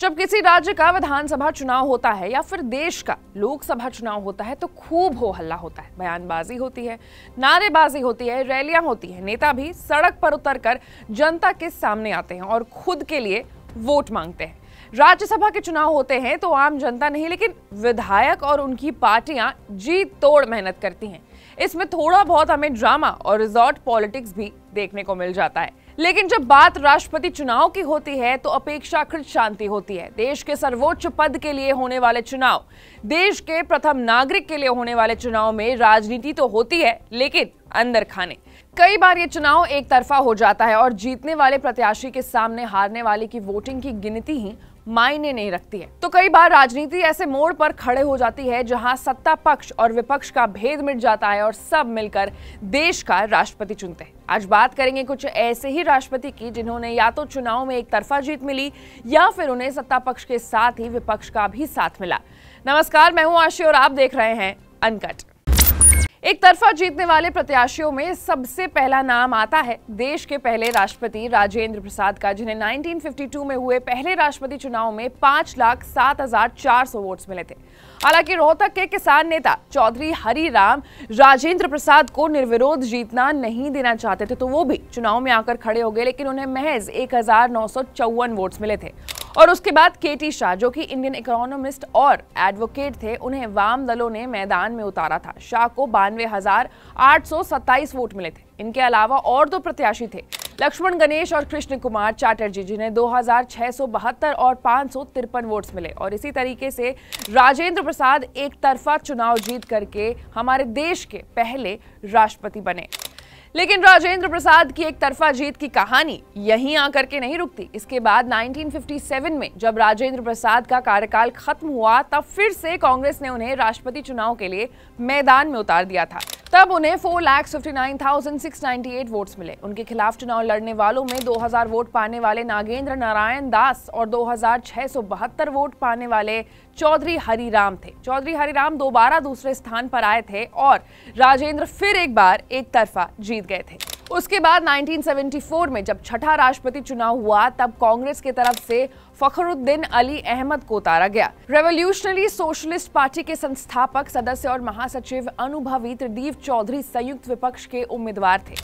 जब किसी राज्य का विधानसभा चुनाव होता है या फिर देश का लोकसभा चुनाव होता है तो खूब हो हल्ला होता है बयानबाजी होती है नारेबाजी होती है रैलियां होती हैं नेता भी सड़क पर उतरकर जनता के सामने आते हैं और खुद के लिए वोट मांगते हैं राज्यसभा के चुनाव होते हैं तो आम जनता नहीं लेकिन विधायक और उनकी पार्टियां जी तोड़ मेहनत करती हैं इसमें थोड़ा बहुत हमें ड्रामा और रिजॉर्ट पॉलिटिक्स भी देखने को मिल जाता है लेकिन जब बात राष्ट्रपति चुनाव की होती है तो अपेक्षाकृत शांति होती है देश के सर्वोच्च पद के लिए होने वाले चुनाव देश के प्रथम नागरिक के लिए होने वाले चुनाव में राजनीति तो होती है लेकिन अंदर खाने कई बार ये चुनाव एक तरफा हो जाता है और जीतने वाले प्रत्याशी के सामने हारने वाले की वोटिंग की गिनती ही मायने नहीं रखती है तो कई बार राजनीति ऐसे मोड़ पर खड़े हो जाती है जहां सत्ता पक्ष और विपक्ष का भेद मिट जाता है और सब मिलकर देश का राष्ट्रपति चुनते हैं आज बात करेंगे कुछ ऐसे ही राष्ट्रपति की जिन्होंने या तो चुनाव में एक तरफा जीत मिली या फिर उन्हें सत्ता पक्ष के साथ ही विपक्ष का भी साथ मिला नमस्कार मैं हूँ आशी और आप देख रहे हैं अनकट एक तरफा जीतने वाले प्रत्याशियों में सबसे पहला नाम आता है देश के पहले राष्ट्रपति राजेंद्र प्रसाद का जिन्हें 1952 में हुए पहले राष्ट्रपति चुनाव में पांच लाख सात हजार चार सौ वोट मिले थे हालांकि रोहतक के किसान नेता चौधरी हरिराम राजेंद्र प्रसाद को निर्विरोध जीतना नहीं देना चाहते थे तो वो भी चुनाव में आकर खड़े हो गए लेकिन उन्हें महज एक वोट्स मिले थे और उसके बाद के टी शाह जो कि इंडियन इकोनॉमिस्ट और एडवोकेट थे उन्हें वाम दलों ने मैदान में उतारा था शाह को बानवे वोट मिले थे इनके अलावा और दो प्रत्याशी थे लक्ष्मण गणेश और कृष्ण कुमार चैटर्जी जिन्हें बहत्तर और पाँच वोट्स मिले और इसी तरीके से राजेंद्र प्रसाद एक तरफा चुनाव जीत करके हमारे देश के पहले राष्ट्रपति बने लेकिन राजेंद्र प्रसाद की एक तरफा जीत की कहानी यहीं आकर के नहीं रुकती इसके बाद 1957 में जब राजेंद्र प्रसाद का कार्यकाल खत्म हुआ तब फिर से कांग्रेस ने उन्हें राष्ट्रपति चुनाव के लिए मैदान में उतार दिया था तब उन्हें four lakhs fifty nine thousand six ninety eight votes मिले उनके खिलाफ चुनाव लड़ने वालों में दो हजार वोट पाने वाले नागेंद्र नारायण दास और दो हजार छह सौ बहत्तर वोट पाने वाले चौधरी हरिराम थे चौधरी हरिराम दोबारा दूसरे स्थान पर आए थे और राजेंद्र फिर एक बार एक तरफा जीत गए थे उसके बाद 1974 में जब छठा राष्ट्रपति चुनाव हुआ तब कांग्रेस की तरफ से फखरुद्दीन अली अहमद को उतारा गया रेवोल्यूशनरी सोशलिस्ट पार्टी के संस्थापक सदस्य और महासचिव अनुभवी त्रिदीप चौधरी संयुक्त विपक्ष के उम्मीदवार थे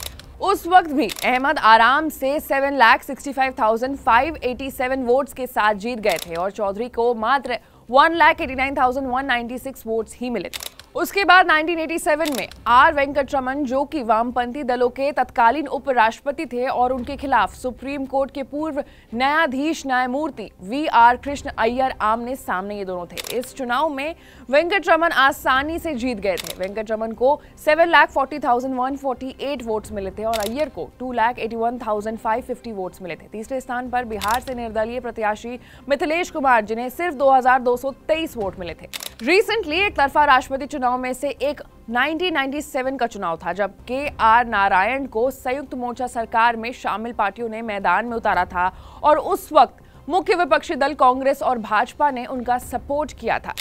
उस वक्त भी अहमद आराम से seven lakh sixty five thousand five eighty seven vote के साथ जीत गए थे और चौधरी को मात्र one lakh eighty nine thousand one ninety six vote ही मिले थे उसके बाद 1987 में आर वेंकटरमन जो कि वामपंथी दलों के तत्कालीन उपराष्ट्रपति थे और उनके खिलाफ सुप्रीम कोर्ट के पूर्व न्यायाधीश न्यायमूर्ति वी आर कृष्ण अय्यर आमने सामने ये दोनों थे इस चुनाव में वेंकटरमन आसानी से जीत गए थे वेंकटरमन को seven lakh forty thousand one forty eight votes मिले थे और अय्यर को two lakh eighty one thousand five fifty votes मिले थे तीसरे स्थान पर बिहार से निर्दलीय प्रत्याशी मिथिलेश कुमार जिन्हें सिर्फ दो हजार दो सौ तेईस वोट मिले थे रिसेंटली एक तरफा राष्ट्रपति चुनाव में से एक 1997 का चुनाव था जब के आर नारायण को संयुक्त मोर्चा सरकार में शामिल पार्टियों ने मैदान में उतारा था और उस वक्त मुख्य विपक्षी दल कांग्रेस और भाजपा ने उनका सपोर्ट किया था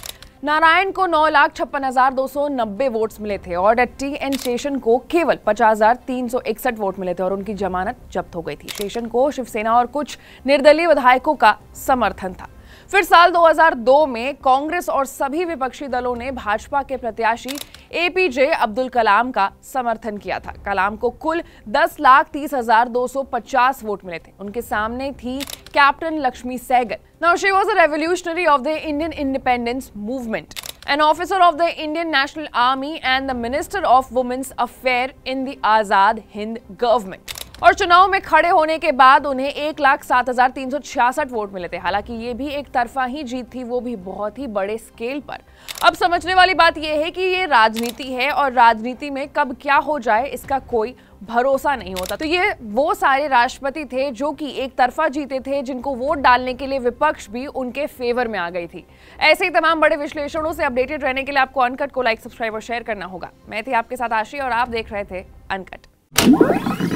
नारायण को नौ लाख छप्पन हजार दो सौ नब्बे वोट्स मिले थे और टी एन शेषन को केवल पचास हजार तीन सौ इकसठ वोट मिले थे और उनकी जमानत जब्त हो गई थी शेषन को शिवसेना और कुछ निर्दलीय विधायकों का समर्थन था फिर साल 2002 में कांग्रेस और सभी विपक्षी दलों ने भाजपा के प्रत्याशी एपीजे अब्दुल कलाम का समर्थन किया था कलाम को कुल दस लाख तीस हजार दो सौ पचास वोट मिले थे उनके सामने थी captain Lakshmi Sahgal now she was a revolutionary of the Indian independence movement an officer of the Indian national army and the minister of women's affair in the Azad Hind government और चुनाव में खड़े होने के बाद उन्हें एक लाख सात हजार तीन सौ छियासठ वोट मिले थे हालांकि ये भी एक तरफा ही जीत थी वो भी बहुत ही बड़े स्केल पर अब समझने वाली बात यह है कि ये राजनीति है और राजनीति में कब क्या हो जाए इसका कोई भरोसा नहीं होता तो ये वो सारे राष्ट्रपति थे जो कि एक तरफा जीते थे जिनको वोट डालने के लिए विपक्ष भी उनके फेवर में आ गई थी ऐसे ही तमाम बड़े विश्लेषणों से अपडेटेड रहने के लिए आपको अनकट को लाइक सब्सक्राइब और शेयर करना होगा मैं थी आपके साथ आशी और आप देख रहे थे अनकट